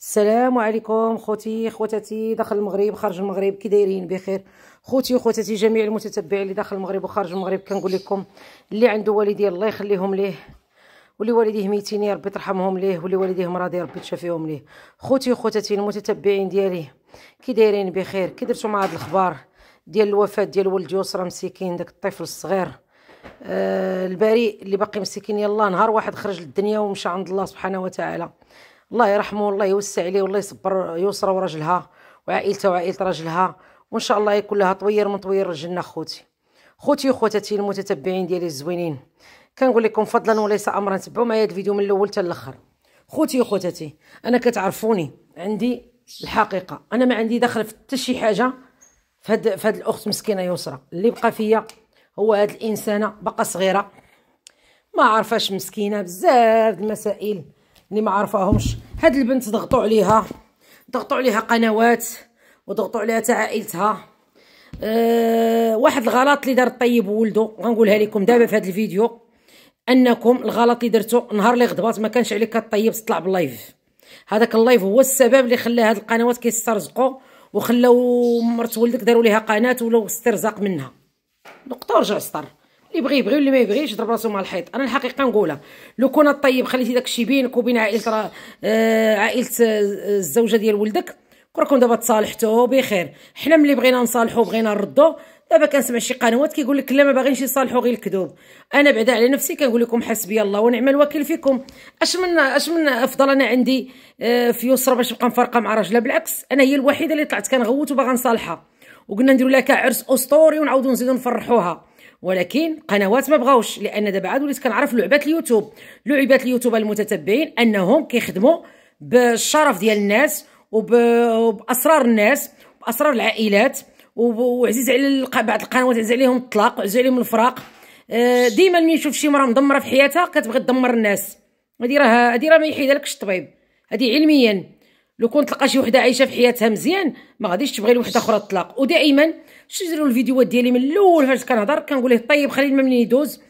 السلام عليكم خوتي خوتاتي داخل المغرب خارج المغرب كي دايرين بخير خوتي خوتاتي جميع المتتبعين اللي داخل المغرب وخارج المغرب كنقول لكم اللي عنده والديه الله يخليهم ليه واللي والديه ميتين ربي ترحمهم ليه واللي والديه مراضي ربي تشافيهم ليه خوتي خوتاتي المتتبعين ديالي كي دايرين بخير كي درتو مع هاد الخبر ديال الوفاه ديال ولد يسرى مسكين داك الطفل الصغير آه البريء اللي باقي مسكين يلا نهار واحد خرج للدنيا ومشى عند الله سبحانه وتعالى الله يرحمه الله يوسع عليه والله يصبر يسرى وراجلها وعائلته وعائله راجلها وان شاء الله يكون لها طوير من طوير الجنه خوتي خوتي وخواتاتي المتتبعين ديالي الزوينين كنقول لكم فضلا وليس امرا تبعوا معايا الفيديو من الاول حتى الاخر خوتي وخواتاتي انا كتعرفوني عندي الحقيقه انا ما عندي دخل في حتى شي حاجه في هاد في هاد الاخت مسكينه يسرى اللي بقى فيا هو هاد الانسانه بقى صغيره ما عارفاش مسكينه بزاف المسائل اللي ما عرفاهمش هاد البنت ضغطوا عليها ضغطوا عليها قنوات وضغطوا عليها تاع عائلتها أه واحد الغلط اللي دار الطيب ولدو غنقولها لكم دابا في هذا الفيديو انكم الغلط اللي درتو نهار اللي غضبات ما كانش عليك الطيب تطلع باللايف هذاك اللايف هو السبب اللي خلى هاد القنوات كيسترزقوا وخلاو مرت ولدك داروا ليها قناه ولاو استرزاق منها نقطه ورجع سطر اللي بغى يبغي واللي ما يبغيش يضرب راسو مع الحيط انا الحقيقه نقولها لو كون الطيب خليتي داكشي بينك وبين عائله آه عائله آه، الزوجه ديال ولدك راكم دابا تصالحتو بخير حنا ملي بغينا نصالحو بغينا نردو دابا كنسمع شي قنوات كيقول لك لا ما باغينش يصالحوا غير الكذوب انا بعدا على نفسي كنقول لكم حسبي الله ونعم الوكيل فيكم اش من اش من افضل انا عندي آه، في يسرى باش نبقى مفرقه مع راجلها بالعكس انا هي الوحيده اللي طلعت كنغوت وباغا نصالحها وقلنا نديروا لها كعرس اسطوري ونعاودوا نزيدوا نفرحوها ولكن قنوات ما بغاوش لان دابا عاد وليت كنعرف لعبات اليوتيوب لعبات اليوتيوب المتتبعين انهم كيخدموا بالشرف ديال الناس وباسرار الناس باسرار العائلات وعزيز على بعض القنوات عزيز عليهم الطلاق وعزيز عليهم الفراق آه، ديما ملي نشوف شي مرا مدمره في حياتها كتبغي تدمر الناس هادي راه هادي راه ما يحيدلكش الطبيب هادي علميا لو كنت تلقى شي وحده عايشه في حياتها مزيان ما غاديش تبغي لوحده اخرى الطلاق ودائما شجروا الفيديوهات ديالي من الاول فاش كنهضر كنقول ليه طيب خلي الماء منين يدوز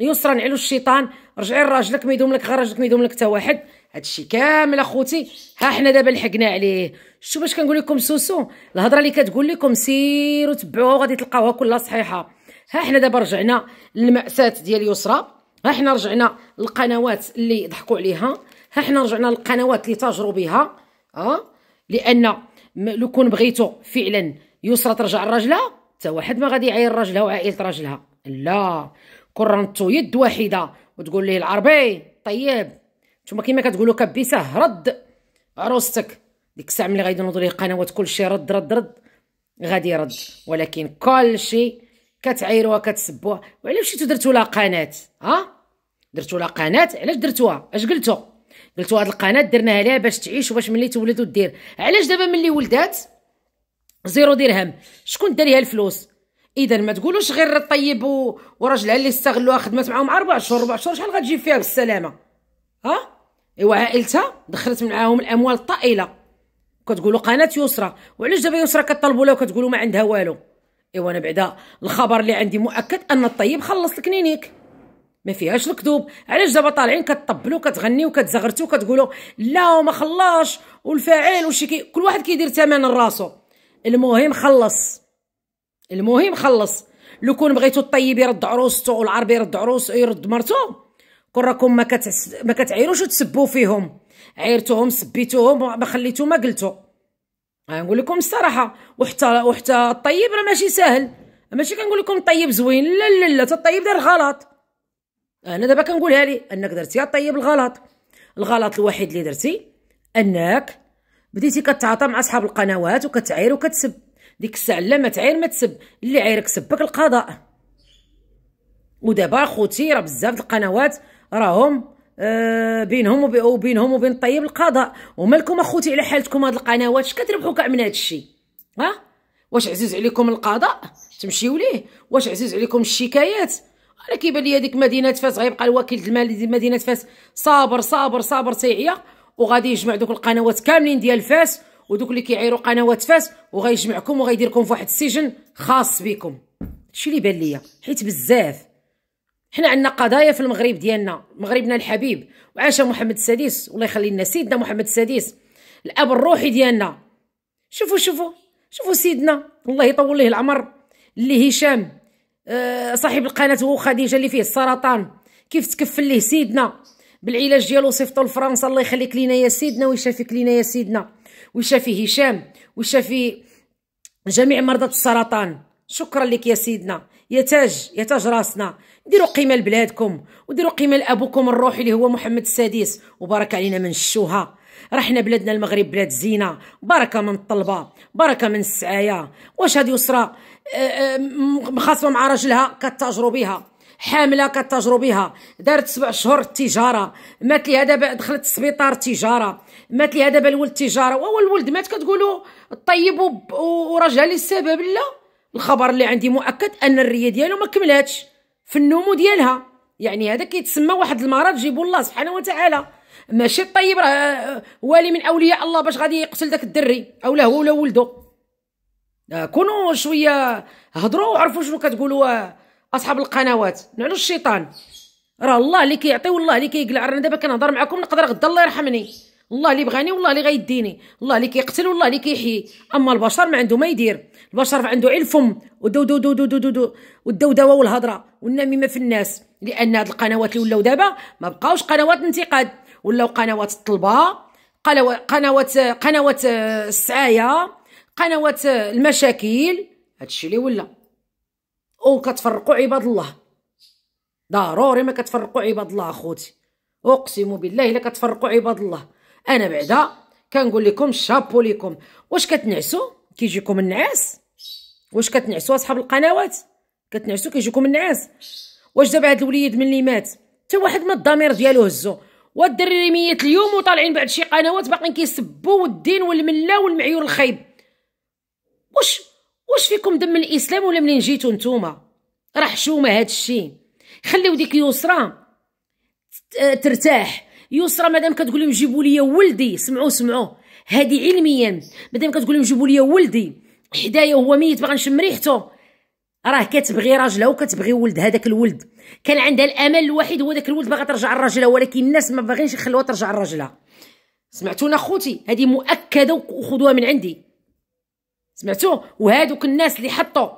يسرا على الشيطان رجعي لراجلك ما يدوم لك غير راجلك ما يدوم لك حتى واحد هادشي كامل اخوتي ها حنا دابا لحقنا عليه شتو باش كنقول لكم سوسو الهضره اللي كتقول لكم سيروا تبعوها غادي تلقاوها كلها صحيحه ها حنا دابا رجعنا للمأساة ديال يسرا ها حنا رجعنا للقنوات اللي ضحكوا عليها ها حنا رجعنا للقنوات اللي تاجروا بها اه لان لو كون بغيتو فعلا يسرى ترجع لراجلها حتى واحد ما غادي يعاير راجلها وعائله راجلها لا كون كرنتو يد واحده وتقول ليه العربي طيب نتوما كيما كتقولوا كبيسه رد عروستك ديك الساعه ملي غيدوزو ليه قنوات كلشي رد رد رد غادي يرد ولكن كلشي كتعايروها كتسبوها وعلاش مشيتو درتو لها قناه ها درتو لها قناه علاش درتوها اش قلتو قلتو هاد القناه درناها ليها باش تعيش وباش ملي تولد ودير علاش دابا ملي ولدات زيرو درهم شكون داريها الفلوس اذا ما تقولوش غير الطيب وراجلها اللي استغلوها خدمت معاهم اربع شهور اربع شهور شحال غتجيب فيها بالسلامه ها ايوا عائلتها دخلت معاهم الاموال الطائله كتقولوا قناه يسرى وعلاش دابا يسرى كطلبوا لها وكتقولوا ما عندها والو ايوا انا بعدا الخبر اللي عندي مؤكد ان الطيب خلص الكلينيك ما فيهاش الكذوب علاش دابا طالعين كتطبلوا كتغنيوا كتزغرتوا كتقولوا لا وما خلاش والفاعل وشي كل واحد كيدير ثمن راسه المهم خلص المهم خلص لو كون بغيتو الطيب يرد عروستو والعربي يرد عروس يرد مرتو كون راكم ما كتعس ما كتعيروش وتسبوا فيهم عيرتوهم سبيتوهم ما خليتو ما قلتو غنقول لكم الصراحه وحتى وحتى الطيب راه ماشي ساهل ماشي كنقول لكم الطيب زوين لا لا لا الطيب دار الغلط انا دابا كنقولها لي انك درتي الطيب الغلط الغلط الوحيد اللي درتي انك بديتي كتعاطى مع اصحاب القنوات وكتعير وكتسب ديك الساعه لا ما تعير ما تسب اللي عيرك سبك القضاء ودابا خوتي راه بزاف القنوات راهم آه بينهم وبينهم وبين الطيب القضاء ومالكم اخوتي على حالتكم هاد القنوات اش كتربحوا كاع من هاد ها واش عزيز عليكم القضاء تمشيو ليه واش عزيز عليكم الشكايات انا كيبان لي هذيك مدينه فاس غيبقى الوكيل المالي ديال مدينه فاس صابر صابر صابر تيعيا وغادي يجمع دوك القنوات كاملين ديال فاس ودوك اللي كيعيروا قنوات فاس وغايجمعكم وغيديركم في واحد السجن خاص بكم هادشي اللي بان ليا حيت بزاف حنا عندنا قضايا في المغرب ديالنا مغربنا الحبيب وعاش محمد السادس الله يخلي لنا سيدنا محمد السادس الاب الروحي ديالنا شوفوا شوفوا شوفوا سيدنا الله يطول ليه العمر اللي هشام آه، صاحب القناه هو خديجه اللي فيه السرطان كيف تكفل ليه سيدنا بالعلاج ديالو صيفطو لفرنسا الله يخليك لينا يا سيدنا ويشافيك لينا يا سيدنا ويشافي هشام ويشافي جميع مرضى السرطان شكرا لك يا سيدنا يا تاج يا تاج راسنا ديروا قيمه لبلادكم وديروا قيمه لابوكم الروحي اللي هو محمد السادس وبارك علينا من الشوها رحنا بلادنا المغرب بلاد زينه بركه من الطلبه بركه من السعايه واش هذه اسره آه، آه، مخاصمه مع راجلها كتاجروا بها حامله كتجر بها دارت سبع شهور التجاره مات ليها دابا دخلت السبيطار التجاره مات ليها دابا الولد التجاره وهو الولد مات كتقولوا الطيب ورجع للسبب لا الخبر اللي عندي مؤكد ان الريه ديالو ما كملاتش في النمو ديالها يعني هذا كيتسمى واحد المرض جيبو الله سبحانه وتعالى ماشي الطيب راه والي من اولياء الله باش غادي يقتل داك الدري او لا هو ولا ولده آه، كونوا شويه هضروا وعرفوا شنو كتقولوا آه، اصحاب القنوات نعلو الشيطان راه الله اللي كيعطي والله اللي كيقلع انا دابا كنهضر معكم نقدر غدا الله يرحمني الله اللي بغاني والله اللي غيديني الله اللي كيقتل والله اللي كيحيي اما البشر ما عنده ما يدير البشر عنده غير الفم ودو دو دو دو دو دو دو والدودوه والهضره والنميمه في الناس لان هاد القنوات اللي ولاو دابا ما بقاوش قنوات انتقاد ولاو قنوات الطلبه قنوات قنوات آه، السعايه قنوات آه، المشاكل هادشي اللي ولا وكتفرقوا عباد الله ضروري ما كتفرقوا عباد الله اخوتي اقسم بالله الا كتفرقوا عباد الله انا بعدا كنقول لكم شابو ليكم واش كتنعسوا كيجيكم النعاس واش كتنعسوا اصحاب القنوات كتنعسوا كيجيكم النعاس واش دابا هاد الوليد من اللي مات حتى واحد ما الضمير ديالو هزو والدراري ميت اليوم وطالعين بعد شي قنوات باقيين كيسبوا والدين والمله والمعيور الخايب واش فيكم دم الاسلام ولا منين جيتو نتوما راه حشومه هاد الشيء خليو ديك يسرى ترتاح يسرى مادام كتقول لهم جيبوا لي ولدي سمعوا سمعوا هادي علميا مادام كتقول لهم جيبوا لي ولدي حدايا وهو ميت باغي نشم ريحته راه كتبغي راجلها وكتبغي ولد هذاك الولد كان عندها الامل الوحيد هو ذاك الولد باغا ترجع لراجلها ولكن الناس ما باغينش يخلوها ترجع لراجلها سمعتونا خوتي هذه مؤكده وخذوها من عندي سمعتوا وهادوك الناس اللي حطوا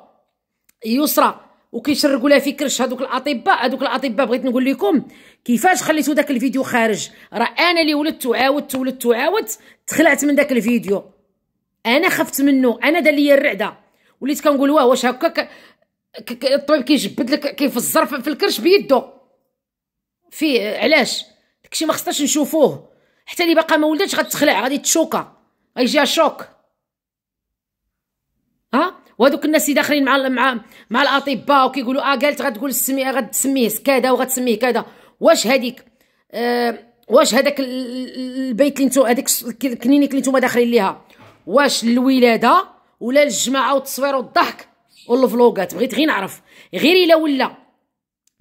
يسرى وكيشرقوا لها في كرش هذوك الاطباء هذوك الاطباء بغيت نقول لكم كيفاش خليتوا داك الفيديو خارج راه انا اللي ولدت وعاودت ولدت وعاودت تخلعت من داك الفيديو انا خفت منه انا دار ليا الرعده وليت كنقول واه واش هكاك الطبيب كيجبد لك كيف الظرف في الكرش بيدو فيه علاش داكشي ما خصناش نشوفوه حتى اللي باقا ما ولدتش غتخلع غادي تشوكا غيجيها شوك ها وهذوك الناس اللي داخلين مع مع مع الاطباء وكيقولوا اه قالت غتقول سمي غتسميه كذا وغتسميه كذا واش هذيك آه واش هذاك البيت اللي نتو هذيك الكلينيك اللي نتوما داخلين ليها واش الولاده ولا الجماعه والتصوير والضحك والفلوغات بغيت غير نعرف غير الا ولا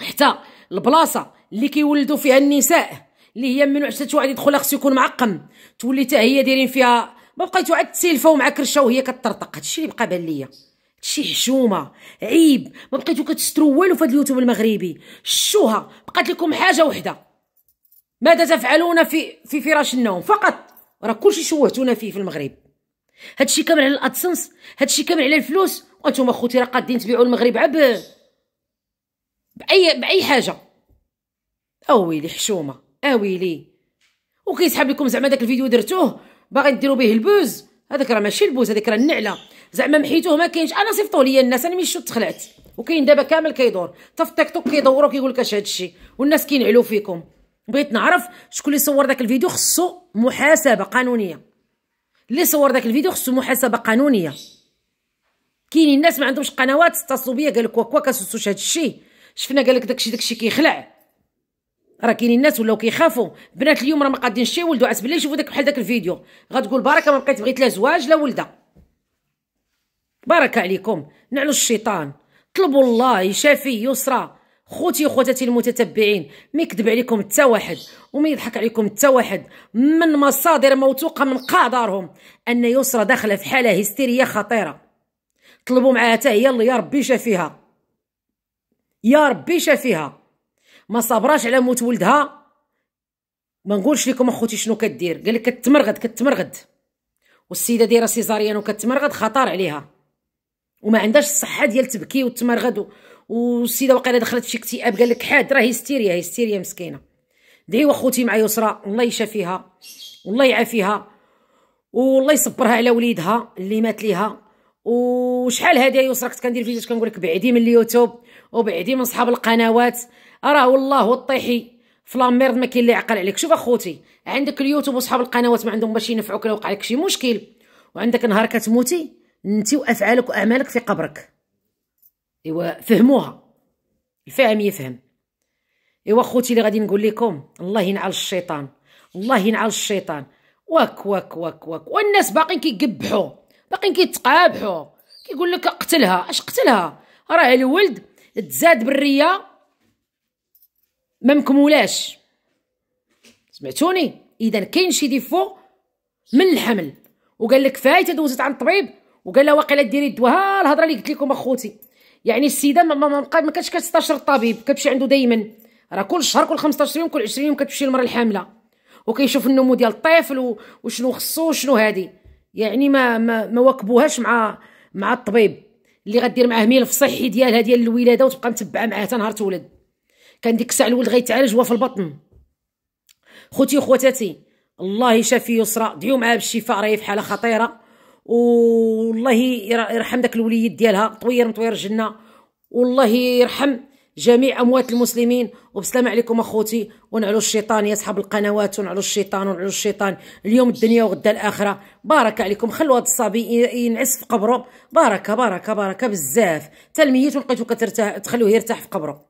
حتى البلاصه اللي كيولدوا فيها النساء اللي هي من حتى واحد يدخل خصو يكون معقم تولي حتى هي دايرين فيها ما بقيتو عاد تسيلفو مع كرشه وهي كتطرطق هادشي اللي بقى بان ليا هادشي حشومه عيب ما بقيتو كتسترو والو فهاد اليوتيوب المغربي شوها بقات لكم حاجه وحده ماذا تفعلون في في فراش النوم فقط راه كلشي شوهتونا فيه في المغرب هادشي كامل على الادسنس هادشي كامل على الفلوس وانتم اخوتي راه قادين تبيعوا المغرب عب باي باي حاجه اويلي حشومه اويلي وكيسحب لكم زعما داك الفيديو درتوه باغي ديروا به البوز هذاك راه ماشي البوز هذيك راه النعله زعما محيتوه ما كاينش انا صيفطوا لي الناس انا مشيت تخلعت وكاين دابا كامل كيدور حتى في التيك توك كيدوروا كيقول لك اش هذا الشيء والناس كينعلوا فيكم بغيت نعرف شكون اللي صور داك الفيديو خصو محاسبه قانونيه اللي صور داك الفيديو خصو محاسبه قانونيه كاينين الناس ما عندهمش قنوات اتصلوا بيا قال لك وكوا كنسوسوش هذا الشيء شفنا قال لك داك الشيء داك الشيء كيخلع راه كاينين الناس ولاو كيخافوا بنات اليوم راه ما قادينش يولدوا عس بالله يشوفوا داك بحال داك الفيديو غتقول بركه ما بقيت بغيت لا زواج لا ولده بركه عليكم نعلو الشيطان طلبوا الله يشافي يسرى خوتي وخواتاتي المتتبعين ما يكذب عليكم حتى واحد وما يضحك عليكم حتى واحد من مصادر موثوقه من قادارهم ان يسرى داخله في حاله هستيريه خطيره طلبوا معها حتى هي يا ربي شافيها يا ربي شافيها ما صبراش على موت ولدها ما نقولش لكم اخوتي شنو كدير قال لك كتمرغد كتمرغد والسيده دايره سيزاريان وكتمرغد خطر عليها وما عندهاش الصحه ديال تبكي وتمرغد والسيده واقيلا دخلت في شي اكتئاب قال لك حاد راه هيستيريا هيستيريا مسكينه دعيوا اخوتي مع يسرى الله يشافيها والله يعافيها والله يصبرها على وليدها اللي مات ليها وشحال هذه يسرى كنت كندير فيديوهات كنقول لك بعدي من اليوتيوب وبعيدي من صحاب القنوات راه والله والطيحي في لاميرد ما كاين اللي يعقل عليك شوف اخوتي عندك اليوتيوب وصحاب القنوات ما عندهم باش ينفعوك لو وقع لك شي مشكل وعندك نهار كتموتي انت وافعالك واعمالك في قبرك ايوا فهموها الفاهم يفهم ايوا خوتي اللي غادي نقول لكم الله ينعل الشيطان الله ينعل الشيطان واك واك واك واك والناس باقيين كيقبحوا باقيين كيتقابحوا كيقول لك قتلها اش قتلها راه الولد تزاد بالريه ما مكمولاش سمعتوني اذا كاين شي ديفو من الحمل وقال لك فايته دوزت عند الطبيب وقال لها واقيلا ديري الدواء ها الهضره اللي قلت لكم اخوتي يعني السيده ما ما ما كانتش كتستشر الطبيب كتمشي عنده دائما راه كل شهر كل 15 يوم كل 20 يوم كتمشي للمراه الحامله وكيشوف النمو ديال الطفل وشنو خصو وشنو هادي يعني ما ما, ما واكبوهاش مع مع الطبيب اللي غدير معاه ملف صحي ديالها ديال الولاده وتبقى متبعه معاه حتى نهار تولد كان ديك الساعه الولد غيتعالج هو في البطن خوتي وخواتاتي الله يشافي يسرى ديو معاه بالشفاء راهي في حاله خطيره والله يرحم داك الوليد ديالها طوير مطوير الجنه والله يرحم جميع اموات المسلمين وبسلامة عليكم اخوتي ونعلو الشيطان يا اصحاب القنوات ونعلو الشيطان ونعلو الشيطان اليوم الدنيا وغدا الاخره بارك عليكم خلوا هذا الصبي ينعس في قبره باركه باركه باركه بزاف تلميت الميت ولقيتو كترتاح تخلوه يرتاح في قبره